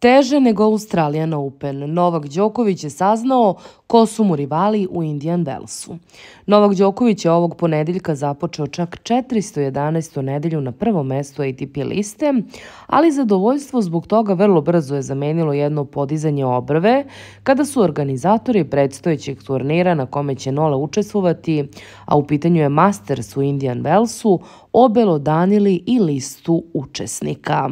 Teže nego Australijan Open, Novak Đoković je saznao ko su mu rivali u Indian Wellsu. Novak Đoković je ovog ponedeljka započeo čak 411. nedelju na prvo mesto ATP liste, ali zadovoljstvo zbog toga vrlo brzo je zamenilo jedno podizanje obrve kada su organizatori predstojećeg turnira na kome će Nola učestvovati, a u pitanju je Masters u Indian Wellsu, obelodanili i listu učesnika.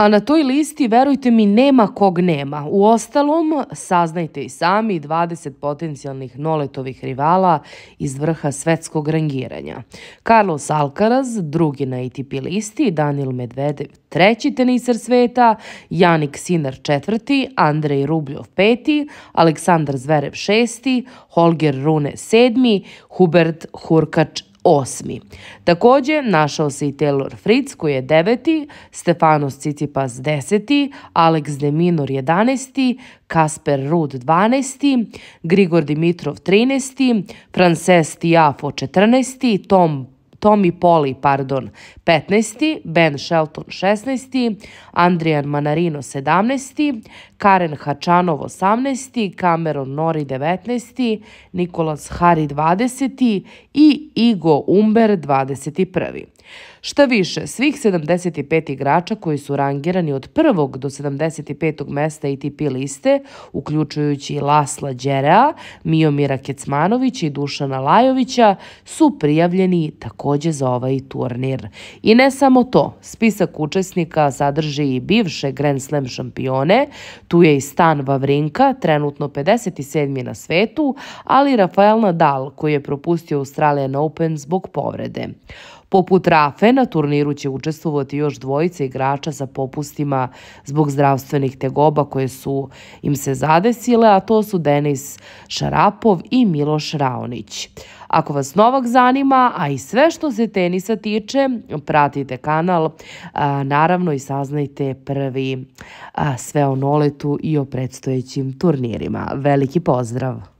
A na toj listi, verujte mi, nema kog nema. U ostalom, saznajte i sami 20 potencijalnih noletovih rivala iz vrha svetskog rangiranja. Carlos Alcaraz, drugi na ATP listi, Danil Medvedev, treći tenisar sveta, Janik Sinar četvrti, Andrej Rubljov peti, Aleksandar Zverev šesti, Holger Rune sedmi, Hubert Hurkač osmi. Takođe, našao se i Taylor Fritz koji je deveti, Stefanos Cicipas deseti, Alex de Minor jedanesti, Kasper Rud 12. Grigor Dimitrov 13. Frances Tiafo 14. Tom Tommy Poli, pardon, 15. Ben Shelton 16. Andrian Manarino 17. Karen Hačanov 18. Cameron Nori 19. Nikolas Hari 20. i Igo Umber 21. Šta više, svih 75 igrača koji su rangirani od 1. do 75. mesta ATP liste, uključujući Lasla Đerea, Mijomira Kecmanovića i Dušana Lajovića, su prijavljeni takođe za ovaj turnir. I ne samo to, spisak učesnika sadrži i bivše Grand Slam šampione, tu je i Stan Vavrinka, trenutno 57. na svetu, ali Rafael Nadal, koji je propustio Australian Open zbog povrede. Poput kafe. Na turniru će učestvovati još dvojice igrača sa popustima zbog zdravstvenih tegoba koje su im se zadesile, a to su Denis Šarapov i Miloš Raonić. Ako vas Novak zanima, a i sve što se tenisa tiče, pratite kanal, a, naravno i saznajte prvi a, sve o noletu i o predstojećim turnirima. Veliki pozdrav!